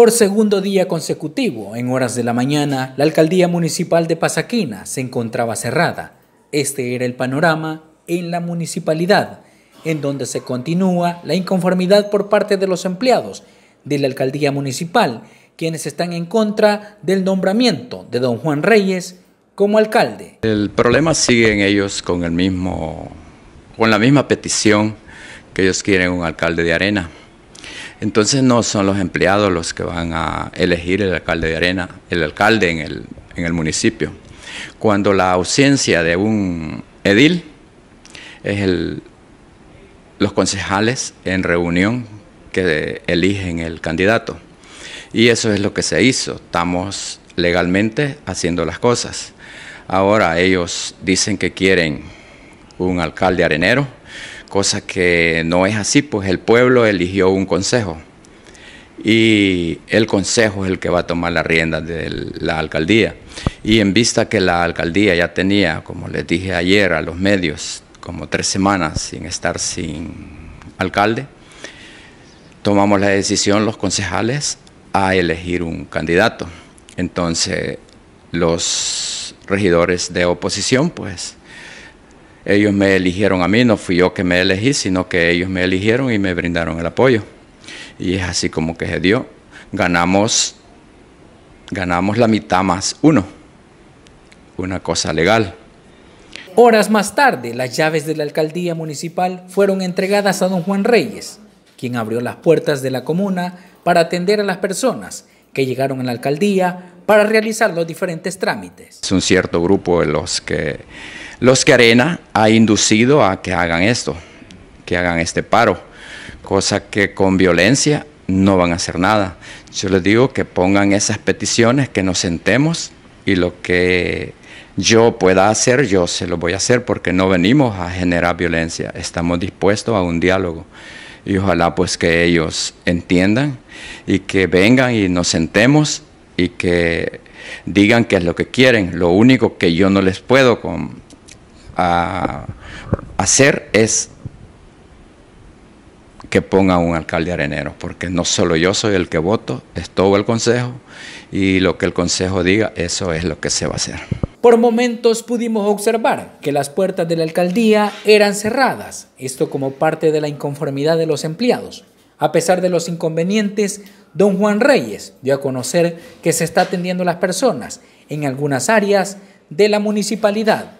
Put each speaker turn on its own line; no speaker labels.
Por segundo día consecutivo, en horas de la mañana, la alcaldía municipal de Pasaquina se encontraba cerrada. Este era el panorama en la municipalidad, en donde se continúa la inconformidad por parte de los empleados de la alcaldía municipal, quienes están en contra del nombramiento de don Juan Reyes como alcalde.
El problema sigue en ellos con el mismo, con la misma petición que ellos quieren un alcalde de arena. Entonces no son los empleados los que van a elegir el alcalde de Arena, el alcalde en el, en el municipio. Cuando la ausencia de un edil es el, los concejales en reunión que eligen el candidato. Y eso es lo que se hizo. Estamos legalmente haciendo las cosas. Ahora ellos dicen que quieren un alcalde arenero, cosa que no es así, pues el pueblo eligió un consejo y el consejo es el que va a tomar la rienda de la alcaldía. Y en vista que la alcaldía ya tenía, como les dije ayer a los medios, como tres semanas sin estar sin alcalde, tomamos la decisión los concejales a elegir un candidato. Entonces, los regidores de oposición, pues, ellos me eligieron a mí, no fui yo que me elegí, sino que ellos me eligieron y me brindaron el apoyo. Y es así como que se dio. Ganamos, ganamos la mitad más uno, una cosa legal.
Horas más tarde, las llaves de la alcaldía municipal fueron entregadas a don Juan Reyes, quien abrió las puertas de la comuna para atender a las personas que llegaron a la alcaldía para realizar los diferentes trámites.
Es un cierto grupo de los que, los que Arena ha inducido a que hagan esto, que hagan este paro, cosa que con violencia no van a hacer nada. Yo les digo que pongan esas peticiones, que nos sentemos y lo que yo pueda hacer, yo se lo voy a hacer porque no venimos a generar violencia, estamos dispuestos a un diálogo y ojalá pues que ellos entiendan y que vengan y nos sentemos y que digan que es lo que quieren. Lo único que yo no les puedo con, hacer es que ponga un alcalde arenero, porque no solo yo soy el que voto, es todo el consejo y lo que el consejo diga, eso es lo que se va a hacer.
Por momentos pudimos observar que las puertas de la alcaldía eran cerradas, esto como parte de la inconformidad de los empleados, a pesar de los inconvenientes, don Juan Reyes dio a conocer que se está atendiendo a las personas en algunas áreas de la municipalidad.